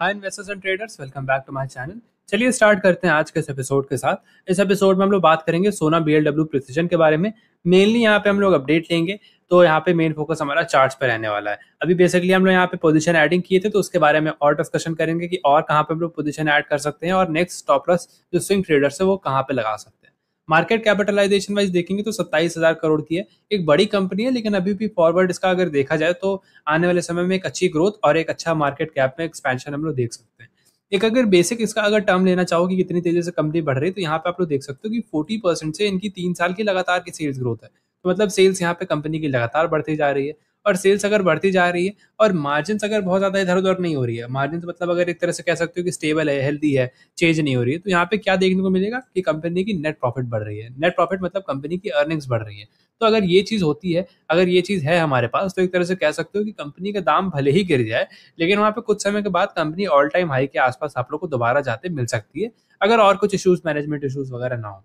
hi investors and traders welcome back to my channel चलिए start करते हैं आज के इस एपिसोड के साथ इस एपिसोड में हम लोग बात करेंगे सोना बी एलडब्ल्यू प्रिसीजन के बारे में मेनली यहाँ पे हम लोग अपडेट लेंगे तो यहाँ पे मेन फोकस हमारा चार्ट पर रहने वाला है अभी बेसिकली हम लोग यहाँ पे पोजीशन एडिंग किए थे तो उसके बारे में और डिस्कशन करेंगे कि और कहाँ पे हम लोग पोजीशन ऐड कर सकते हैं और नेक्स्ट स्टॉप लॉस जो स्विंग ट्रेडर्स है वो कहाँ पे लगा सकते हैं मार्केट कैपिटलाइजेशन वाइज देखेंगे तो सत्ताईस हजार करोड़ की है एक बड़ी कंपनी है लेकिन अभी भी फॉरवर्ड इसका अगर देखा जाए तो आने वाले समय में एक अच्छी ग्रोथ और एक अच्छा मार्केट कैप में एक्सपेंशन हम लोग देख सकते हैं एक अगर बेसिक इसका अगर टर्म लेना चाहो कि कितनी तेजी से कंपनी बढ़ रही है तो यहाँ पे आप लोग देख सकते हो कि फोर्टी परसेंट से इनकी तीन साल की लगातार की सेल्स ग्रोथ है तो मतलब सेल्स यहाँ पे कंपनी की लगातार बढ़ती जा रही है और सेल्स अगर बढ़ती जा रही है और मार्जिन अगर बहुत ज़्यादा इधर उधर नहीं हो रही है मार्जिन मतलब अगर एक तरह से कह सकते हो कि स्टेबल है हेल्दी है चेंज नहीं हो रही है तो यहाँ पे क्या देखने को मिलेगा कि कंपनी की नेट प्रॉफिट बढ़ रही है नेट प्रॉफिट मतलब कंपनी की अर्निंग्स बढ़ रही है तो अगर ये चीज़ होती है अगर ये चीज़ है हमारे पास तो एक तरह से कह सकते हो कि कंपनी का दाम भले ही गिर जाए लेकिन वहाँ पे कुछ समय के बाद कंपनी ऑल टाइम हाई के आसपास आप लोग को दोबारा जाते मिल सकती है अगर और कुछ इशूज़ मैनेजमेंट इशूज़ वगैरह ना हो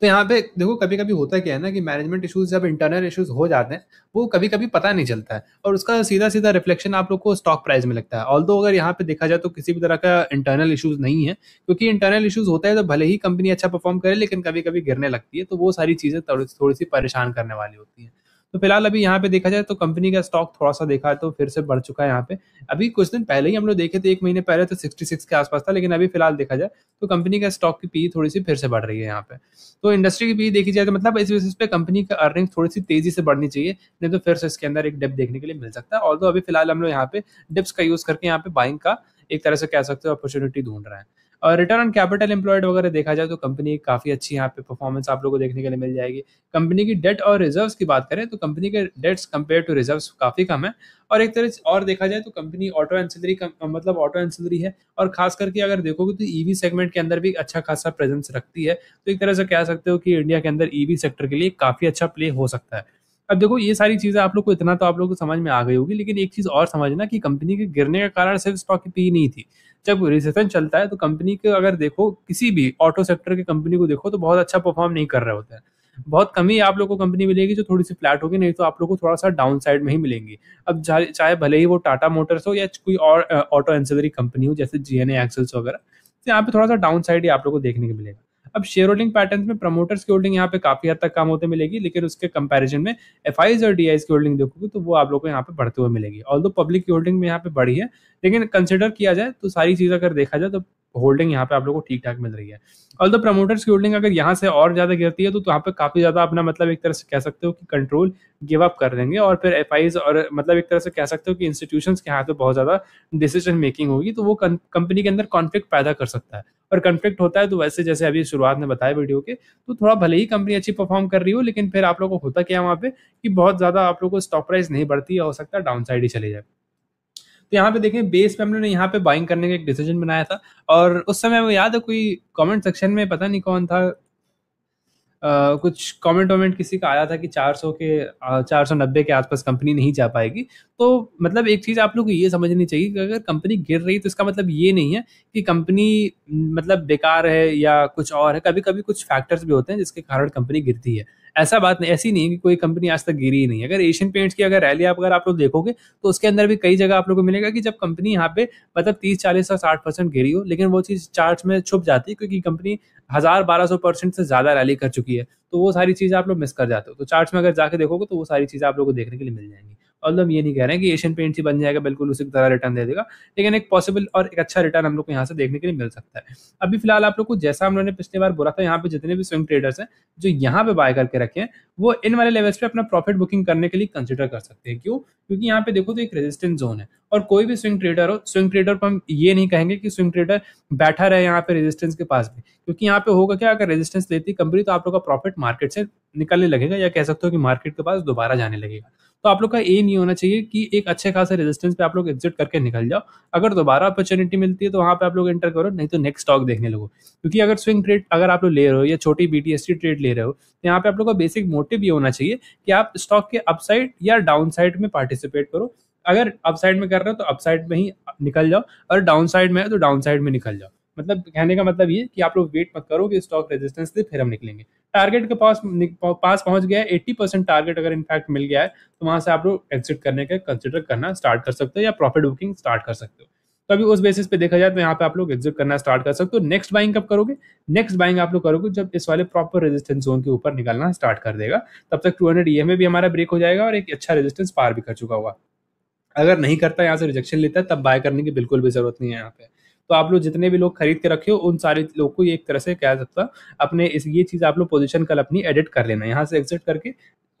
तो यहाँ पे देखो कभी कभी होता क्या है ना कि मैनेजमेंट इशूज जब इंटरनल इशूज हो जाते हैं वो कभी कभी पता नहीं चलता है और उसका सीधा सीधा रिफ्लेक्शन आप लोग को स्टॉक प्राइस में लगता है ऑल अगर यहाँ पे देखा जाए तो किसी भी तरह का इंटरनल इशूज नहीं है क्योंकि इंटरनल इशूज होता है तो भले ही कंपनी अच्छा परफॉर्म करे लेकिन कभी कभी गिरने लगती है तो वो सारी चीजें थोड़ी सी परेशान करने वाली होती है तो फिलहाल अभी यहाँ पे देखा जाए तो कंपनी का स्टॉक थोड़ा सा देखा है तो फिर से बढ़ चुका है यहाँ पे अभी कुछ दिन पहले ही हम लोग देखे थे एक महीने पहले तो सिक्सटी के आसपास था लेकिन अभी फिलहाल देखा जाए तो कंपनी का स्टॉक की पी थोड़ी सी फिर से बढ़ रही है यहाँ पे तो इंडस्ट्री की पी देखी जाए तो मतलब इस बेसिस पे कंपनी का अर्निंग थोड़ी सी तेजी से बढ़नी चाहिए नहीं तो फिर से इसके अंदर एक डिप देखने के लिए मिल सकता है और तो अभी फिलहाल हम लोग यहाँ पे डिप्स का यूज करके यहाँ पे बाइंग का एक तरह से कह सकते हो अपॉर्चुनिटी ढूंढ रहे हैं और रिटर्न ऑन कैपिटल एम्प्लॉयड वगैरह देखा जाए तो कंपनी काफ़ी अच्छी यहाँ पे परफॉर्मेंस आप लोग को देखने के लिए मिल जाएगी कंपनी की डेट और रिजर्व की बात करें तो कंपनी के डेट्स कंपेयर टू रिजर्व काफ़ी कम है और एक तरह से और देखा जाए तो कंपनी ऑटो एंसिलरी मतलब ऑटो एंसिलरी है और खास करके अगर देखोगे तो ईवी e सेगमेंट के अंदर भी अच्छा खासा प्रेजेंस रखती है तो एक तरह से कह सकते हो कि इंडिया के अंदर ईवी e सेक्टर के लिए काफ़ी अच्छा प्ले हो सकता है अब देखो ये सारी चीज़ें आप लोग को इतना तो आप लोग को समझ में आ गई होगी लेकिन एक चीज़ और समझना कि कंपनी के गिरने का कारण सिर्फ स्टॉक की पी नहीं थी जब रिसेशन चलता है तो कंपनी के अगर देखो किसी भी ऑटो सेक्टर के कंपनी को देखो तो बहुत अच्छा परफॉर्म नहीं कर रहे होते हैं बहुत कम ही आप लोग को कंपनी मिलेगी जो थोड़ी सी फ्लैट होगी नहीं तो आप लोग को थोड़ा सा डाउन साइड में ही मिलेंगी अब चाहे भले ही वो टाटा मोटर्स हो या कोई और ऑटो एंसिलरी कंपनी हो जैसे जी एन एक्सल्स वगैरह तो यहाँ पे थोड़ा सा डाउन साइड ही आप लोग को देखने को मिलेगा अब शेयर होल्डिंग पैटर्न में प्रमोटर्स की होल्डिंग यहाँ पे काफी हद तक कम होते मिलेगी लेकिन उसके कंपेरिजन में एफ और डी की होल्डिंग देखोगे तो वो आप लोग को यहाँ पे बढ़ते हुए मिलेगी ऑल पब्लिक की होल्डिंग में यहाँ पे बढ़ी है लेकिन कंसिडर किया जाए तो सारी चीज अगर देखा जाए तो होल्डिंग यहाँ पे आप लोग को ठीक ठाक मिल रही है और तो प्रमोटर्स की होल्डिंग अगर यहाँ से और ज़्यादा गिरती है तो, तो यहाँ पे काफ़ी ज़्यादा अपना मतलब एक तरह से कह सकते हो कि कंट्रोल गिव अप कर देंगे और फिर एफ और मतलब एक तरह से कह सकते हो कि इंस्टीट्यूशन के हाथ पे बहुत ज़्यादा डिसीजन मेकिंग होगी तो वो कंपनी के अंदर कॉन्फ्लिक्ट पैदा कर सकता है और कन्फ्लिक्ट होता है तो वैसे जैसे अभी शुरुआत में बताया वीडियो के तो थोड़ा भले ही कंपनी अच्छी परफॉर्म कर रही हो लेकिन फिर आप लोगों को होता क्या है वहाँ पे कि बहुत ज़्यादा आप लोगों को स्टॉक प्राइस नहीं बढ़ती है हो सकता डाउन साइड ही चले जाए तो यहाँ पे देखें बेस पे हमने यहाँ पे बाइंग करने का एक डिसीजन बनाया था और उस समय वो याद है कोई कमेंट सेक्शन में पता नहीं कौन था आ, कुछ कमेंट वमेंट किसी का आया था कि 400 के चार सौ नब्बे के आसपास कंपनी नहीं जा पाएगी तो मतलब एक चीज़ आप लोग को ये समझनी चाहिए कि अगर कंपनी गिर रही तो इसका मतलब ये नहीं है कि कंपनी मतलब बेकार है या कुछ और है कभी कभी कुछ फैक्टर्स भी होते हैं जिसके कारण कंपनी गिरती है ऐसा बात नहीं ऐसी नहीं कि कोई कंपनी आज तक गिरी ही नहीं अगर एशियन पेंट्स की अगर रैली आप अगर आप लोग देखोगे तो उसके अंदर भी कई जगह आप लोग को मिलेगा कि जब कंपनी यहाँ पे मतलब तीस चालीस और साठ परसेंट गिरी हो लेकिन वो चीज़ चार्ट में छुप जाती है क्योंकि कंपनी हज़ार बारह सौ परसेंट से ज़्यादा रैली कर चुकी है तो वो सारी चीज़ आप लोग मिस कर जाते हो तो चार्ट में अगर जाके देखोगे तो वो सारी चीज़ें आप लोग को देखने के लिए मिल जाएंगी और मतलब हम ये नहीं कह रहे हैं कि एशियन पेंट ही बन जाएगा बिल्कुल उसी तरह रिटर्न दे देगा लेकिन एक पॉसिबल और एक अच्छा रिटर्न हम लोग को यहाँ से देखने के लिए मिल सकता है अभी फिलहाल आप लोग को जैसा हम लोगों ने पिछले बार बोला था यहाँ पे जितने भी स्विंग ट्रेडर्स हैं जो यहाँ पे बाय करके रखे हैं वो इन वाले लेवल्स पे अपना प्रॉफिट बुकिंग करने के लिए कंसिडर कर सकते हैं क्यों क्योंकि यहाँ पे देखो तो एक रेजिस्टेंस जोन है और कोई भी स्विंग ट्रेडर हो स्विंग ट्रेडर पर हम ये नहीं कहेंगे कि स्विंग ट्रेडर बैठा रहे यहाँ पे रेजिस्टेंस के पास भी क्योंकि यहाँ पे होगा क्या अगर रेजिस्टेंस लेती कंपनी तो आप लोग का प्रॉफिट मार्केट से निकलने लगेगा या कह सकते हो कि मार्केट के पास दोबारा जाने लगेगा तो आप लोग का ये नहीं होना चाहिए कि एक अच्छे खासे रेजिस्टेंस पे आप लोग एग्जिट करके निकल जाओ अगर दोबारा अपॉर्चुनिटी मिलती है तो वहाँ पे आप लोग एंटर करो नहीं तो नेक्स्ट स्टॉक देखने लगो क्योंकि अगर स्विंग ट्रेड अगर आप लोग ले रहे हो या छोटी बी ट्रेड ले रहे हो तो यहाँ पे आप लोग का बेसिक मोटिव ये होना चाहिए कि आप स्टॉक के अपसाइड या डाउन साइड में पार्टिसिपेट करो अगर अपसाइड में कर रहे हो तो अपसाइड में ही निकल जाओ और डाउन साइड में है तो डाउन साइड में निकल जाओ मतलब कहने का मतलब ये कि आप लोग वेट मत करो कि स्टॉक रेजिस्टेंस से फिर हम निकलेंगे टारगेट के पास पास पहुंच गया है एट्टी परसेंट टारगेट अगर इनफैक्ट मिल गया है तो वहां से आप लोग एग्जिट करने का कंसिडर करना स्टार्ट कर सकते हो या प्रॉफिट बुकिंग स्टार्ट कर सकते हो तो अभी उस बेसिस पे देखा जाए तो यहाँ पे आप लोग एग्जिट करना स्टार्ट कर सकते हो नेक्स्ट बाइंग कब करोगे नेक्स्ट बाइंग आप लोग करोगे जब इस वाले प्रॉपर रेजिस्टेंस जोन के ऊपर निकालना स्टार्ट कर देगा तब तक टू हंड्रेड ई भी हमारा ब्रेक हो जाएगा और एक अच्छा रेजिस्टेंस पार भी कर चुका हुआ अगर नहीं करता यहाँ से रिजेक्शन लेता है तब बाय करने की बिल्कुल भी जरूरत नहीं है यहाँ पे तो आप लोग जितने भी लोग खरीद के रखे हो उन सारे लोग को ये एक तरह से कह सकता अपने इस ये चीज़ आप लोग पोजिशन कल अपनी एडिट कर लेना यहाँ से एग्जिट करके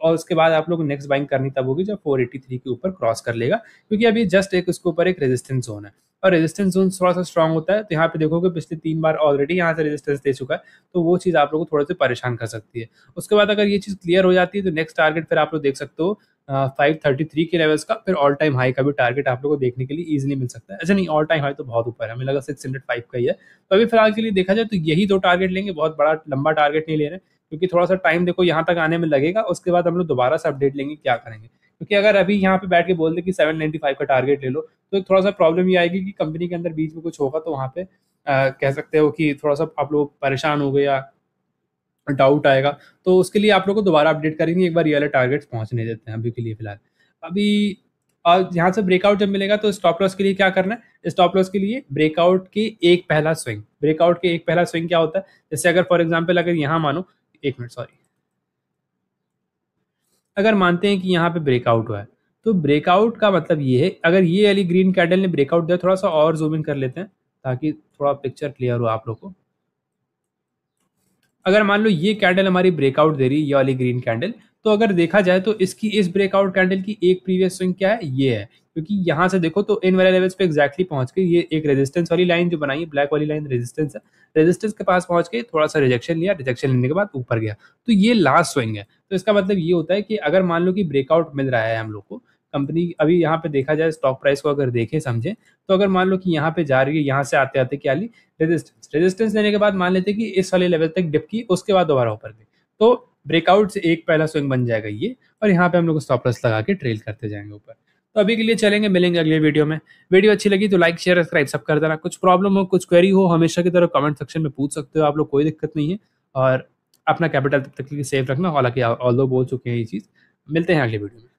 और उसके बाद आप लोग नेक्स्ट बाइंग करनी तब होगी जब 483 के ऊपर क्रॉस कर लेगा क्योंकि अभी जस्ट एक उसके ऊपर एक रेजिस्टेंस जोन है और रेजिस्टेंस जोन थोड़ा सा स्ट्रांग होता है तो यहाँ पे देखोगे पिछले तीन बार ऑलरेडी यहाँ से रेजिस्टेंस दे चुका है तो वो चीज़ आप लोग को थोड़ा सा परेशान कर सकती है उसके बाद अगर ये चीज़ क्लियर हो जाती है तो नेक्स्ट टारगेट फिर आप लोग देख सकते हो फाइव थर्टी थ्री के लेवल्स का फिर ऑल टाइम हाई का भी टारगेट आप लोगों को देखने के लिए इजीली मिल सकता है अच्छा नहीं ऑल टाइम हाई तो बहुत ऊपर है हमें लगा सिक्स हंड्रेड फाइव का ही है तो अभी फिलहाल के लिए देखा जाए तो यही दो टारगेट लेंगे बहुत बड़ा लंबा टारगेट नहीं ले रहे हैं क्योंकि थोड़ा सा टाइम देखो यहाँ तक आने में लगेगा उसके बाद हम लोग दोबारा से अपडेट लेंगे क्या करेंगे क्योंकि अगर अभी यहाँ पे बैठ के बोल दे कि सेवन फाइव का टारगेट ले लो तो थोड़ा सा प्रॉब्लम ये आएगी कि कंपनी के अंदर बीच में कुछ होगा तो वहाँ पे आ, कह सकते हो कि थोड़ा सा आप लोग परेशान हो गए या डाउट आएगा तो उसके लिए आप लोग को दोबारा अपडेट करेंगे एक बार ये वाले टारगेट्स पहुंचने देते हैं अभी के लिए फिलहाल अभी और यहाँ से ब्रेकआउट जब मिलेगा तो स्टॉप लॉस के लिए क्या करना है स्टॉप लॉस के लिए ब्रेकआउट के एक पहला स्विंग ब्रेकआउट के एक पहला स्विंग क्या होता है जैसे अगर फॉर एग्जाम्पल अगर यहाँ मानो एक मिनट सॉरी अगर मानते हैं कि यहाँ पे ब्रेकआउट हुआ है तो ब्रेकआउट का मतलब ये है अगर ये अली ग्रीन कैंडल ने ब्रेकआउट दिया थोड़ा सा और जूम इन कर लेते हैं ताकि थोड़ा पिक्चर क्लियर हो आप लोग को अगर मान लो ये कैंडल हमारी ब्रेकआउट दे रही है ये वाली ग्रीन कैंडल तो अगर देखा जाए तो इसकी इस ब्रेकआउट कैंडल की एक प्रीवियस स्विंग क्या है ये है क्योंकि यहाँ से देखो तो इन वाले लेवल्स पे एक्जैक्टली पहुंच के ये एक रेजिस्टेंस वाली लाइन जो बनाई है ब्लैक वाली लाइन रेजिस्टेंस है रेजिस्टेंस के पास पहुंच के थोड़ा सा रिजेक्शन लिया रिजेक्शन लेने के बाद ऊपर गया तो ये लास्ट स्विंग है तो इसका मतलब ये होता है कि अगर मान लो कि ब्रेकआउट मिल रहा है हम लोग को कंपनी अभी यहाँ पे देखा जाए स्टॉक प्राइस को अगर देखें समझें तो अगर मान लो कि यहाँ पे जा रही है यहाँ से आते आते क्या ली रेजिस्टेंस रेजिस्टेंस देने के बाद मान लेते कि इस वाले लेवल तक डिप की उसके बाद दोबारा ऊपर गई तो ब्रेकआउट से एक पहला स्विंग बन जाएगा ये और यहाँ पे हम लोग स्टॉप लॉस लगा के ट्रेल करते जाएंगे ऊपर तो अभी के लिए चलेंगे मिलेंगे अगले वीडियो में वीडियो अच्छी लगी तो लाइक शेयर सब्सक्राइब सब कर देना कुछ प्रॉब्लम हो कुछ क्वेरी हो हमेशा की तरह कमेंट सेक्शन में पूछ सकते हो आप लोग कोई दिक्कत नहीं है और अपना कैपिटल तब तक के लिए सेफ रखना हालांकि ऑल दो बोल चुके हैं ये चीज़ मिलते हैं अगले वीडियो में